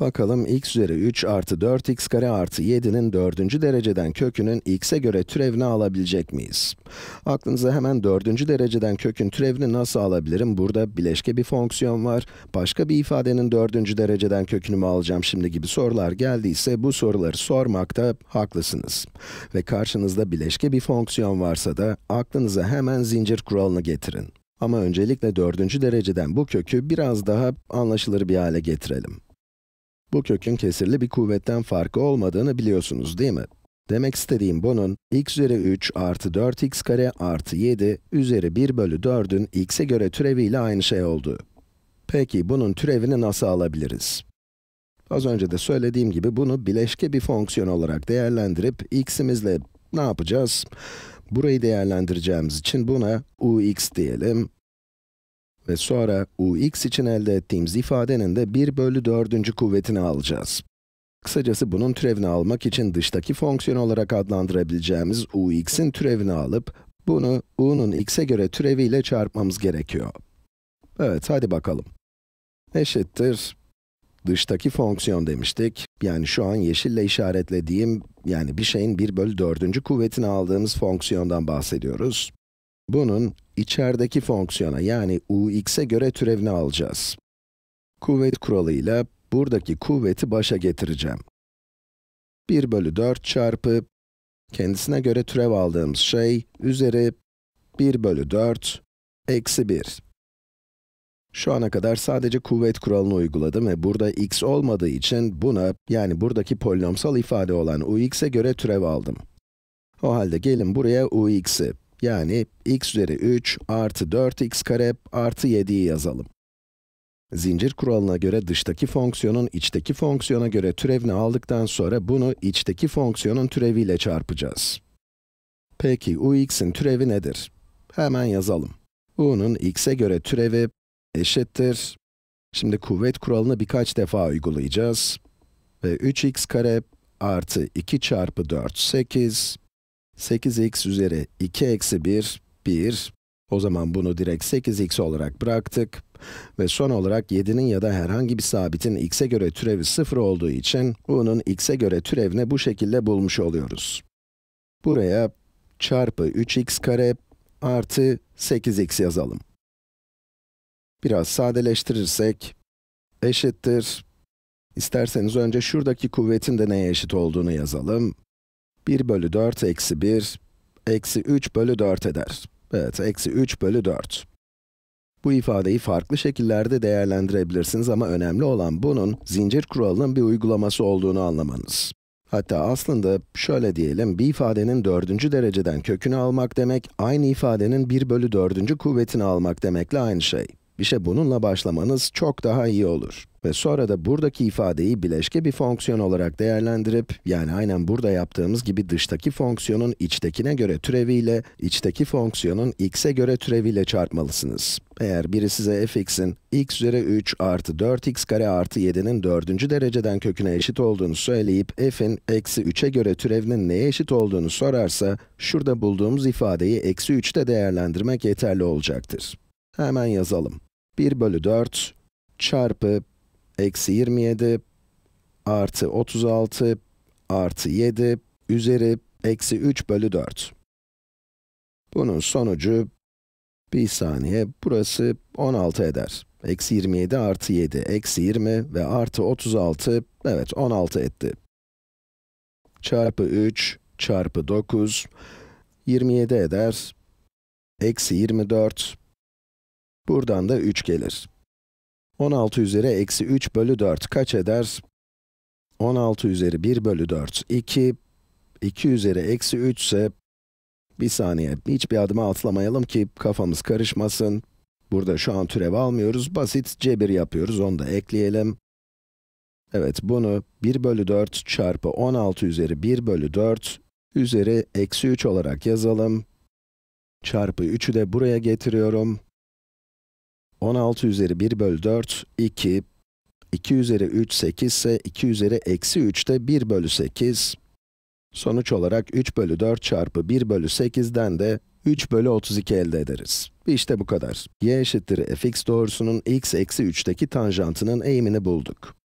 Bakalım x üzeri 3 artı 4x kare artı 7'nin 4. dereceden kökünün x'e göre türevini alabilecek miyiz? Aklınıza hemen 4. dereceden kökün türevini nasıl alabilirim? Burada bileşke bir fonksiyon var. Başka bir ifadenin 4. dereceden kökünü mü alacağım şimdi gibi sorular geldiyse bu soruları sormakta haklısınız. Ve karşınızda bileşke bir fonksiyon varsa da aklınıza hemen zincir kuralını getirin. Ama öncelikle 4. dereceden bu kökü biraz daha anlaşılır bir hale getirelim. Bu kökün kesirli bir kuvvetten farkı olmadığını biliyorsunuz değil mi? Demek istediğim bunun x üzeri 3 artı 4x kare artı 7 üzeri 1 bölü 4'ün x'e göre türeviyle aynı şey olduğu. Peki bunun türevini nasıl alabiliriz? Az önce de söylediğim gibi bunu bileşke bir fonksiyon olarak değerlendirip x'imizle ne yapacağız? Burayı değerlendireceğimiz için buna ux diyelim ve sonra u x için elde ettiğimiz ifadenin de 1 bölü 4. kuvvetini alacağız. Kısacası bunun türevini almak için dıştaki fonksiyon olarak adlandırabileceğimiz u x'in türevini alıp, bunu u'nun x'e göre türeviyle çarpmamız gerekiyor. Evet, hadi bakalım. Eşittir, dıştaki fonksiyon demiştik, yani şu an yeşille işaretlediğim, yani bir şeyin 1 bölü 4. kuvvetini aldığımız fonksiyondan bahsediyoruz. Bunun içerideki fonksiyona yani ux'e göre türevini alacağız. Kuvvet kuralıyla buradaki kuvveti başa getireceğim. 1 bölü 4 çarpı, kendisine göre türev aldığımız şey, üzeri 1 bölü 4, eksi 1. Şu ana kadar sadece kuvvet kuralını uyguladım ve burada x olmadığı için buna, yani buradaki polinomsal ifade olan ux'e göre türev aldım. O halde gelin buraya ux'i, yani x üzeri 3 artı 4x kare artı 7'yi yazalım. Zincir kuralına göre dıştaki fonksiyonun içteki fonksiyona göre türevini aldıktan sonra bunu içteki fonksiyonun türeviyle çarpacağız. Peki ux'in türevi nedir? Hemen yazalım. u'nun x'e göre türevi eşittir. Şimdi kuvvet kuralını birkaç defa uygulayacağız. Ve 3x kare artı 2 çarpı 4, 8 8x üzeri 2 eksi 1, 1. O zaman bunu direkt 8x olarak bıraktık. Ve son olarak 7'nin ya da herhangi bir sabitin x'e göre türevi 0 olduğu için, u'nun x'e göre türevini bu şekilde bulmuş oluyoruz. Buraya çarpı 3x kare artı 8x yazalım. Biraz sadeleştirirsek, eşittir. İsterseniz önce şuradaki kuvvetin de neye eşit olduğunu yazalım. 1 bölü 4 eksi 1, eksi 3 bölü 4 eder. Evet, eksi 3 bölü 4. Bu ifadeyi farklı şekillerde değerlendirebilirsiniz ama önemli olan bunun zincir kuralının bir uygulaması olduğunu anlamanız. Hatta aslında şöyle diyelim, bir ifadenin dördüncü dereceden kökünü almak demek, aynı ifadenin 1 bölü dördüncü kuvvetini almak demekle aynı şey. İşte bununla başlamanız çok daha iyi olur. Ve sonra da buradaki ifadeyi bileşke bir fonksiyon olarak değerlendirip, yani aynen burada yaptığımız gibi dıştaki fonksiyonun içtekine göre türeviyle, içteki fonksiyonun x'e göre türeviyle çarpmalısınız. Eğer biri size fx'in x üzeri 3 artı 4x kare artı 7'nin dördüncü dereceden köküne eşit olduğunu söyleyip, f'in eksi 3'e göre türevinin neye eşit olduğunu sorarsa, şurada bulduğumuz ifadeyi eksi 3'te değerlendirmek yeterli olacaktır. Hemen yazalım. 1 bölü 4 çarpı eksi 27 artı 36 artı 7 üzeri eksi 3 bölü 4. Bunun sonucu bir saniye, burası 16 eder. Eksi 27 artı 7, eksi 20 ve artı 36, evet 16 etti. Çarpı 3, çarpı 9, 27 eder. Eksi 24, Buradan da 3 gelir. 16 üzeri eksi 3 bölü 4 kaç eder? 16 üzeri 1 bölü 4, 2. 2 üzeri eksi 3 ise, bir saniye, hiçbir adımı atlamayalım ki kafamız karışmasın. Burada şu an türev almıyoruz, basit cebir yapıyoruz, onu da ekleyelim. Evet, bunu 1 bölü 4 çarpı 16 üzeri 1 bölü 4 üzeri eksi 3 olarak yazalım. Çarpı 3'ü de buraya getiriyorum. 16 üzeri 1 bölü 4, 2. 2 üzeri 3, 8 ise 2 üzeri eksi 3 de 1 bölü 8. Sonuç olarak 3 bölü 4 çarpı 1 bölü 8'den de 3 bölü 32 elde ederiz. İşte bu kadar. y eşittir fx doğrusunun x eksi 3'teki tanjantının eğimini bulduk.